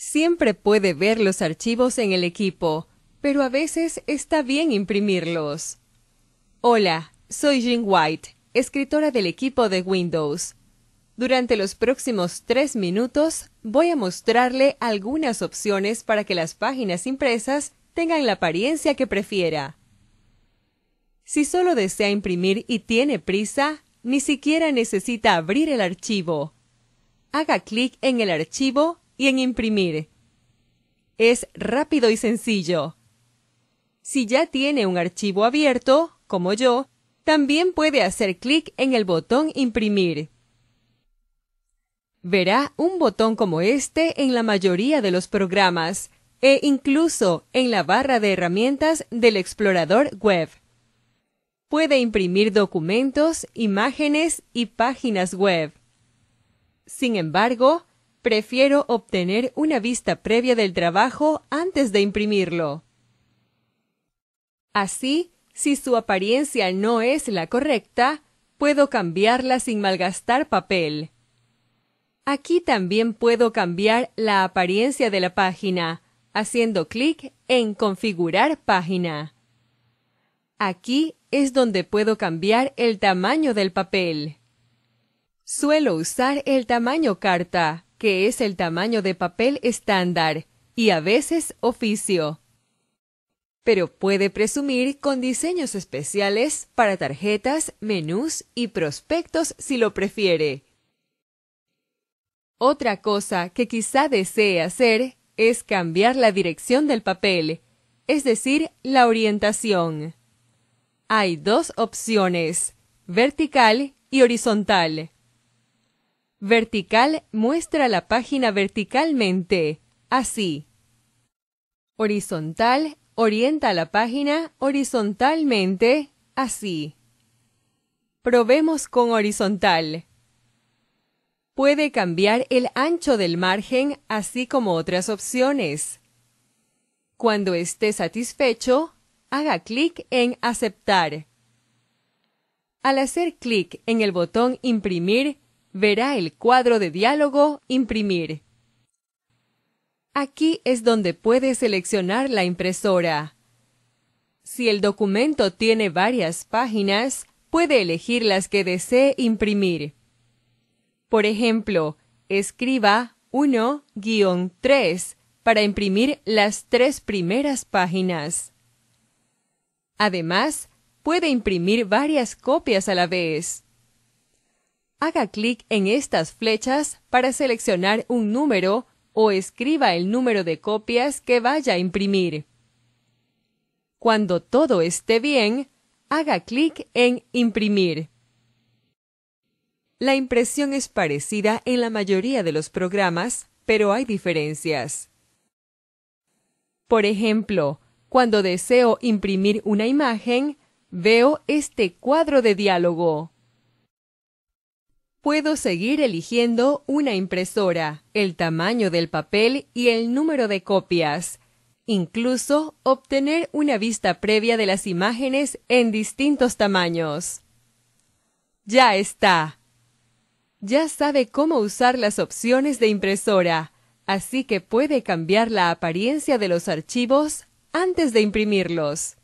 Siempre puede ver los archivos en el equipo, pero a veces está bien imprimirlos. Hola, soy Jean White, escritora del equipo de Windows. Durante los próximos tres minutos voy a mostrarle algunas opciones para que las páginas impresas tengan la apariencia que prefiera. Si solo desea imprimir y tiene prisa, ni siquiera necesita abrir el archivo. Haga clic en el archivo en imprimir. Es rápido y sencillo. Si ya tiene un archivo abierto, como yo, también puede hacer clic en el botón Imprimir. Verá un botón como este en la mayoría de los programas e incluso en la barra de herramientas del explorador web. Puede imprimir documentos, imágenes y páginas web. Sin embargo, Prefiero obtener una vista previa del trabajo antes de imprimirlo. Así, si su apariencia no es la correcta, puedo cambiarla sin malgastar papel. Aquí también puedo cambiar la apariencia de la página, haciendo clic en Configurar página. Aquí es donde puedo cambiar el tamaño del papel. Suelo usar el tamaño carta, que es el tamaño de papel estándar y a veces oficio. Pero puede presumir con diseños especiales para tarjetas, menús y prospectos si lo prefiere. Otra cosa que quizá desee hacer es cambiar la dirección del papel, es decir, la orientación. Hay dos opciones, vertical y horizontal. Vertical muestra la página verticalmente, así. Horizontal orienta la página horizontalmente, así. Probemos con horizontal. Puede cambiar el ancho del margen, así como otras opciones. Cuando esté satisfecho, haga clic en Aceptar. Al hacer clic en el botón Imprimir, verá el cuadro de diálogo Imprimir. Aquí es donde puede seleccionar la impresora. Si el documento tiene varias páginas, puede elegir las que desee imprimir. Por ejemplo, escriba 1-3 para imprimir las tres primeras páginas. Además, puede imprimir varias copias a la vez. Haga clic en estas flechas para seleccionar un número o escriba el número de copias que vaya a imprimir. Cuando todo esté bien, haga clic en Imprimir. La impresión es parecida en la mayoría de los programas, pero hay diferencias. Por ejemplo, cuando deseo imprimir una imagen, veo este cuadro de diálogo puedo seguir eligiendo una impresora, el tamaño del papel y el número de copias. Incluso obtener una vista previa de las imágenes en distintos tamaños. Ya está. Ya sabe cómo usar las opciones de impresora, así que puede cambiar la apariencia de los archivos antes de imprimirlos.